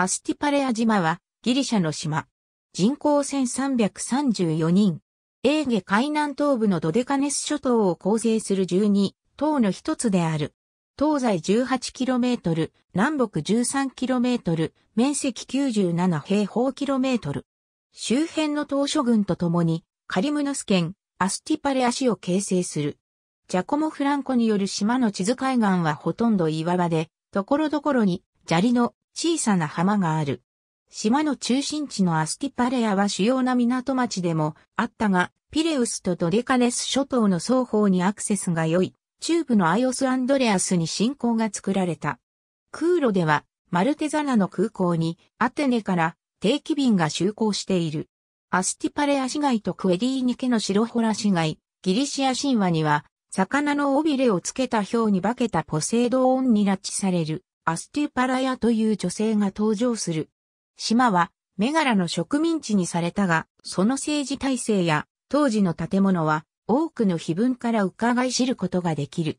アスティパレア島はギリシャの島。人口1334人。エーゲ海南東部のドデカネス諸島を構成する12島の一つである。東西 18km、南北 13km、面積97平方 km。周辺の島諸群と共に、カリムノス県、アスティパレア市を形成する。ジャコモ・フランコによる島の地図海岸はほとんど岩場で、ところどころに砂利の小さな浜がある。島の中心地のアスティパレアは主要な港町でもあったが、ピレウスとドデカネス諸島の双方にアクセスが良い、中部のアイオス・アンドレアスに進行が作られた。空路では、マルテザナの空港に、アテネから定期便が就航している。アスティパレア市街とクエディーニケの白ホラ市街、ギリシア神話には、魚の尾びれをつけた氷に化けたポセイドオンに拉致されるアスティパラヤという女性が登場する。島は、メガラの植民地にされたが、その政治体制や当時の建物は多くの碑文から伺い知ることができる。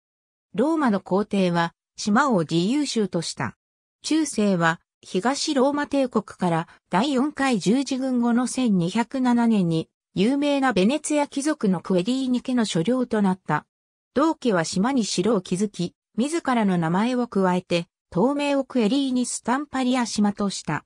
ローマの皇帝は島を自由州とした。中世は東ローマ帝国から第4回十字軍後の1207年に有名なベネツヤ貴族のクエィーニ家の所領となった。同家は島に城を築き、自らの名前を加えて東名をクエリーニスタンパリア島とした。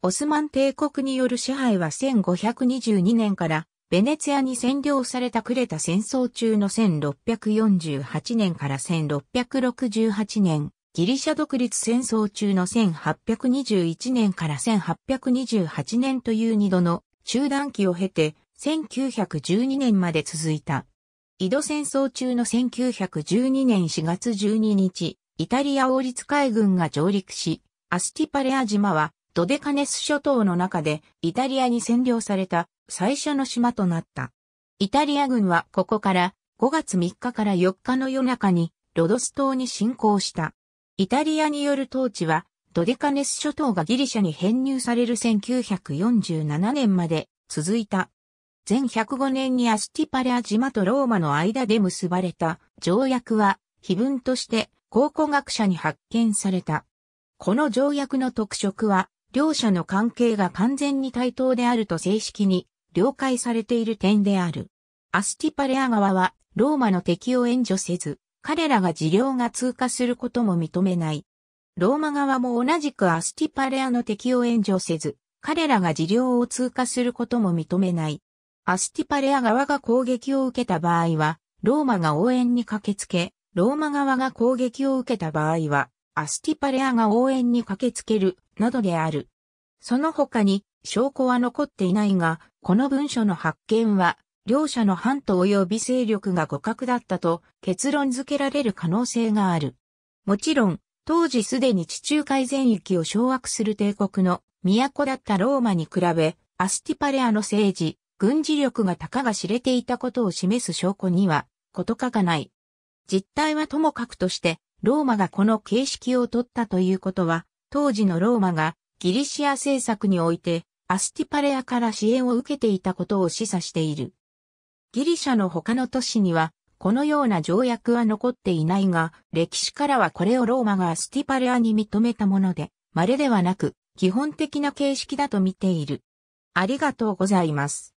オスマン帝国による支配は1522年からベネツィアに占領されたクレタ戦争中の1648年から1668年、ギリシャ独立戦争中の1821年から1828年という二度の中断期を経て1912年まで続いた。井戸戦争中の1912年4月12日、イタリア王立海軍が上陸し、アスティパレア島はドデカネス諸島の中でイタリアに占領された最初の島となった。イタリア軍はここから5月3日から4日の夜中にロドス島に侵攻した。イタリアによる統治はドデカネス諸島がギリシャに編入される1947年まで続いた。前105年にアスティパレア島とローマの間で結ばれた条約は、碑文として考古学者に発見された。この条約の特色は、両者の関係が完全に対等であると正式に了解されている点である。アスティパレア側はローマの敵を援助せず、彼らが事領が通過することも認めない。ローマ側も同じくアスティパレアの敵を援助せず、彼らが事領を通過することも認めない。アスティパレア側が攻撃を受けた場合は、ローマが応援に駆けつけ、ローマ側が攻撃を受けた場合は、アスティパレアが応援に駆けつける、などである。その他に、証拠は残っていないが、この文書の発見は、両者の反と及び勢力が互角だったと結論付けられる可能性がある。もちろん、当時すでに地中海全域を掌握する帝国の都だったローマに比べ、アスティパレアの政治、軍事力がたかが知れていたことを示す証拠には、ことかがない。実態はともかくとして、ローマがこの形式を取ったということは、当時のローマがギリシア政策においてアスティパレアから支援を受けていたことを示唆している。ギリシャの他の都市には、このような条約は残っていないが、歴史からはこれをローマがアスティパレアに認めたもので、稀ではなく、基本的な形式だと見ている。ありがとうございます。